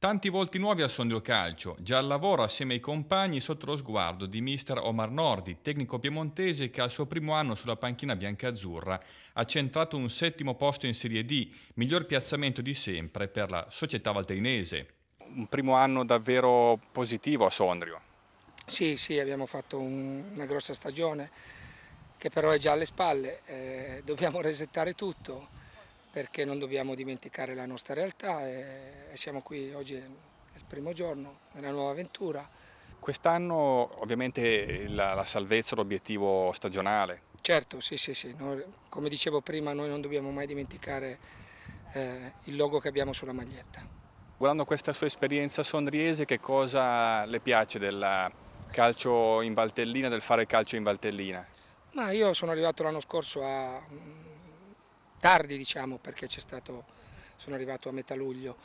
Tanti volti nuovi al Sondrio Calcio, già al lavoro assieme ai compagni sotto lo sguardo di mister Omar Nordi, tecnico piemontese che al suo primo anno sulla panchina bianca-azzurra ha centrato un settimo posto in Serie D, miglior piazzamento di sempre per la società valteinese. Un primo anno davvero positivo a Sondrio. Sì, sì, abbiamo fatto un, una grossa stagione che però è già alle spalle, eh, dobbiamo resettare tutto perché non dobbiamo dimenticare la nostra realtà e siamo qui oggi, è il primo giorno, nella nuova avventura. Quest'anno ovviamente la, la salvezza è l'obiettivo stagionale. Certo, sì, sì, sì. Noi, come dicevo prima, noi non dobbiamo mai dimenticare eh, il logo che abbiamo sulla maglietta. Guardando questa sua esperienza sondriese, che cosa le piace del calcio in Valtellina, del fare calcio in Valtellina? Ma io sono arrivato l'anno scorso a tardi diciamo perché stato, sono arrivato a metà luglio.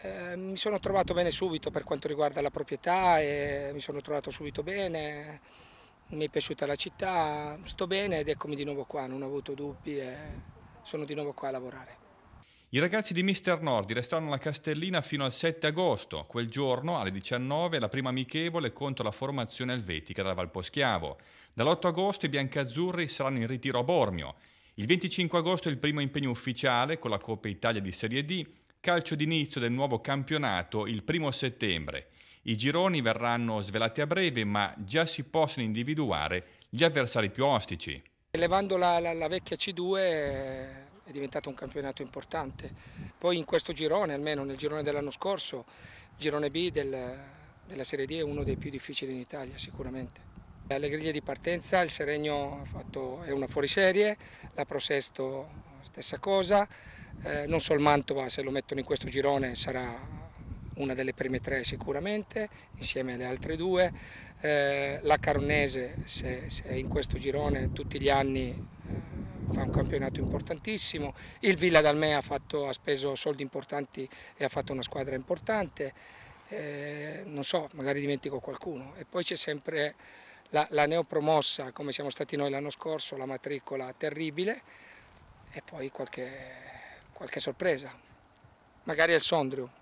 Eh, mi sono trovato bene subito per quanto riguarda la proprietà, e mi sono trovato subito bene, mi è piaciuta la città, sto bene ed eccomi di nuovo qua, non ho avuto dubbi e sono di nuovo qua a lavorare. I ragazzi di Mister Nordi resteranno alla Castellina fino al 7 agosto. Quel giorno, alle 19, la prima amichevole contro la formazione elvetica da Valposchiavo. Dall'8 agosto i biancazzurri saranno in ritiro a Bormio. Il 25 agosto è il primo impegno ufficiale con la Coppa Italia di Serie D, calcio d'inizio del nuovo campionato il primo settembre. I gironi verranno svelati a breve, ma già si possono individuare gli avversari più ostici. Elevando la, la, la vecchia C2 eh, è diventato un campionato importante. Poi in questo girone, almeno nel girone dell'anno scorso, il girone B del, della Serie D è uno dei più difficili in Italia sicuramente. Alle griglie di partenza il Seregno fatto, è una fuoriserie, la Prosesto stessa cosa, eh, non solo il Mantova se lo mettono in questo girone sarà una delle prime tre sicuramente, insieme alle altre due. Eh, la Caronese, se, se, in questo girone tutti gli anni eh, fa un campionato importantissimo, il Villa d'Almea ha, ha speso soldi importanti e ha fatto una squadra importante, eh, non so, magari dimentico qualcuno. E poi c'è sempre la, la neopromossa, come siamo stati noi l'anno scorso, la matricola terribile e poi qualche, qualche sorpresa, magari al Sondrio.